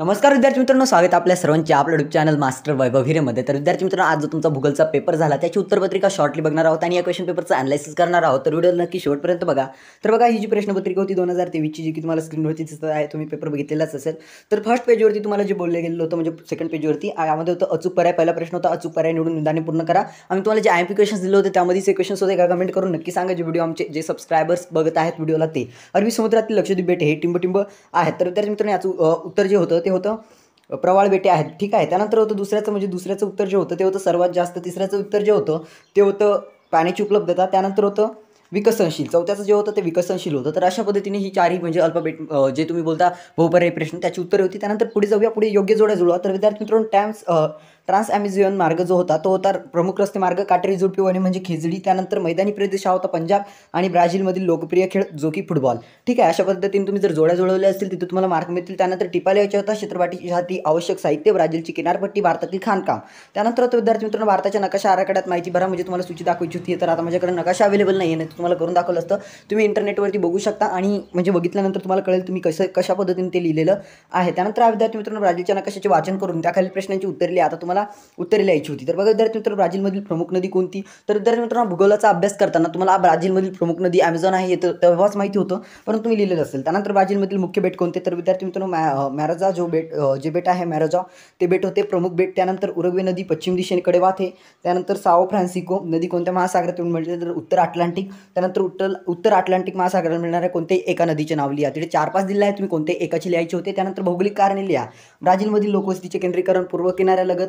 नमस्कार विद्यार्थी मित्रांनो स्वागत आपल्या सर्वांच्या आपल्या युट्यूब चॅनल मास्टर वैभव हिरेमध्ये तर विद्यार्थी मित्रांनो आज जो तुमचा भूगलचा पेपर झाला त्याची उत्तरपत्रिका शॉर्टली बघणार आहोत आणि या क्वेश्चन पेपरचा अनालिसिस करणार आहोत तर व्हिडिओ नक्की शेवटपर्यंत बघा तर बघा ही जी प्रश्नपत्रिका होती दोन हजार तेवीसची जी की तुम्हाला स्क्रीनवरती दिसत आहे तुम्ही पेपर बघितलेलाच असेल तर फर्स्ट पेजवरती तुम्हाला जे बोलले गेलेलं होतं म्हणजे सेकंड पेजवरती यामध्ये होतं अचूक पर्याय पहिला प्रश्न होता अचूक पर्याय निवडून निदाने पूर्ण करा आम्ही तुम्हाला जे आय पी दिले होते त्यामध्ये से क्वेश्चन्स होते का कमेंट करून नक्की सांगा जे व्हिडिओ आमचे जे सबस्क्रायबर्स बघत आहेत व्हिडिओला ते अरबी समुद्रातील लक्षद्वीप भेट हे टिंबटिंब आहेत तर विद्यार्थी मित्रांनो याचं उत्तर जे होतं ते ते होतं प्रवाळ बेटे आहेत ठीक आहे त्यानंतर होतं दुसऱ्याचं म्हणजे दुसऱ्याचं उत्तर जे होतं ते होतं सर्वात जास्त तिसऱ्याचं उत्तर जे होतं ते होतं पाण्याची उपलब्धता त्यानंतर होतं विकसनशील चौथ्याचं जे होतं ते विकसनशील होतं तर अशा पद्धतीने ही चारही म्हणजे अल्पबेट जे तुम्ही बोलता बहुपर्यायी प्रश्न त्याची उत्तरे होती त्यानंतर पुढे जाऊया पुढे योग्य जोड्या जुळवा तर विद्यार्थी मित्रांनो टॅम्स ट्रान्स ॲमेझॉन मार्ग जो होता तो होता प्रमुख रस्ते मार्ग काटेरी जुटपिवाणी म्हणजे खिजडी त्यानंतर मैदानी प्रदेश हा होता पंजाब आणि ब्राझीलमधील लोकप्रिय खेळ जो की फुटबॉल ठीक आहे अशा पद्धतीने तुम्ही जर जोड्या जुळवले असतील तिथे तुम्हाला मार्क मिळतील त्यानंतर टिपायला यायच्या होता क्षेत्रपाटीसाठी आवश्यक साहित्य ब्राझीलची किनारपट्टी भारतातील खाणकाम त्यानंतर तो विद्यार्थी मित्रांनो भारताच्या नकाशा आराखड्यात माहिती भरा म्हणजे तुम्हाला सूची दाखवायची होती तर आता माझ्याकडे नकाशा अवेलेबल नाही आहे तुम्हाला करून दाखवलं असतं तुम्ही इंटरनेटवरती बघू शकता आणि म्हणजे बघितल्यानंतर तुम्हाला कळेल तुम्ही कसं कशा पद्धतीने ते लिहिलेलं आहे त्यानंतर हा विद्यार्थी मित्रांनो ब्राझीलच्या नकाशाचे वाचन करून त्याखालील प्रश्नांची लिहिली आता तुम्हाला तुम्हाला उत्तरे लिहायची होती तर बघा विद्यार्थी मित्रांनो ब्राझीलमधील प्रमुख नदी कोणती तर विद्यार्थी मित्रांनो भूगोलाचा अभ्यास करताना तुम्हाला ब्राझीलमधील प्रमुख नदी अमेझॉन आहे येतं तेव्हाच माहिती होतं परंतु तुम्ही लिहिलेलं असेल त्यानंतर ब्राझीलमधील मुख्य बेट कोणते तर विद्यार्थी मित्रांनो मॅ जो बेट जे बेट आहे मॅराजा ते बेट होते प्रमुख बेट त्यानंतर उरगवे नदी पश्चिम दिशेकडे वाहते त्यानंतर साओ फ्रान्सिको नदी कोणत्या महासागरातून मिळते तर उत्तर अटलांटिक त्यानंतर उत्तर उत्तर अटलांटिक महासागरात मिळणाऱ्या कोणत्याही एका नदीचे नाव लिहा तिथे चार पाच दिले आहे तुम्ही कोणते एकाची लिहायचे होते त्यानंतर भौगोलिक कारणे लिहा ब्राझीलमधील लोकवस्तीचे केंद्रीकरण पूर्व किनाऱ्यालगत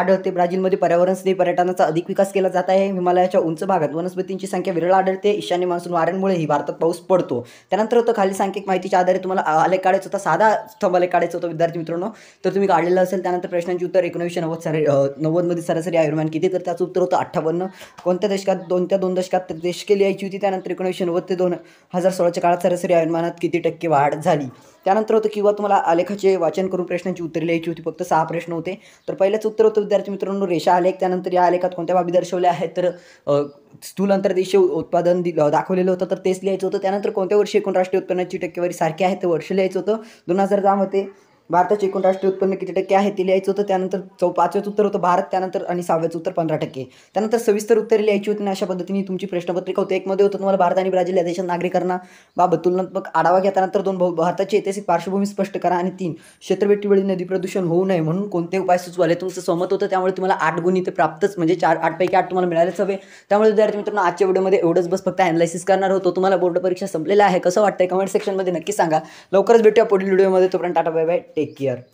आढळते ब्राझीलमध्ये पर्यावरणस्नेही पर्यटनाचा अधिक विकास केला जात आहे हिमालयाच्या उंच भागात वनस्पतींची संख्या विरळ आढळते ईशान्य मान्सून वाऱ्यांमुळेही भारतात पाऊस पडतो त्यानंतर होतं खाली सांख्यिक माहितीच्या आधारे तुम्हाला आलेख काढायचा होता साधा स्तंभ आलेख काढायचा होता विद्यार्थी मित्रांनो तर तुम्ही काढलेलं असेल त्यानंतर प्रश्नांची उत्तर एकोणीसशे नव्वद सरे नव्वदमध्ये सरासरी आयुर्मान किती तर त्याचं उत्तर होतं अठ्ठावन्न कोणत्या दशकात दोन त्या दोन दशकात केली यायची होती त्यानंतर एकोणीसशे नव्वद ते दोन हजार सोळाच्या काळात सरासरी आयुर्मानात किती टक्के वाढ झाली त्यानंतर होतं किंवा तुम्हाला आलेखाचे वाचन करून प्रश्नांची उत्तरे लिहायची होती फक्त सहा प्रश्न होते तर पहिल्याचं उत्तर होतं विद्यार्थी मित्रांनो रेषा आलेख त्यानंतर या आलेखात कोणत्या बाबी दर्शवल्या आहेत तर स्थूल अंतर्देशीय उत्पादन दाखवलेलं होतं तर तेच लिहायचं होतं त्यानंतर कोणत्या वर्षी एकूण राष्ट्रीय उत्पन्नाची टक्केवारी सारखी आहे ते वर्ष लिहायचं होतं दोन हजार दहामध्ये भारताचे एकूण राष्ट्रीय उत्पन्न किती टक्के आहे ते लिहायचं होतं त्यानंतर चौ पाचव्याचं उत्तर होतं भारत त्यानंतर आणि सहाव्याचं उत्तर पंधरा टक्के त्यानंतर सविस्तर उत्तर लिहायची होती अशा पद्धतीने तुमची प्रश्नपत्रिका होते एकमध्ये होतं तुम्हाला भारत आणि ब्राझील या देशात नागरिकांना बाबत तुलनात्मक आढावा घ्या त्यानंतर दोन भारताची ऐतिहासिक पार्श्वभूमी स्पष्ट करा आणि तीन क्षेत्रभेटीवेळी नदी प्रदूषण होऊ नये म्हणून कोणते उपाय सुचवाले तुमचं सहमत होतं त्यामुळे तुम्हाला आठ गुण इथे प्राप्तच म्हणजे चार आठपैकी आठ तुम्हाला मिळालेच हवे त्यामुळे विद्यार्थी मित्रांनो आजच्या व्हिडिओमध्ये एवढंच बस फक्त अनालिसिस करणार होतो तुम्हाला बोर्ड परीक्षा संपलेला आहे कसं वाटतंय कमेंट सेक्शनमध्ये नक्की सांगा लवकरच भेटूया पुढील व्हिडिओमध्ये तोपर्यंत tata bye bye take care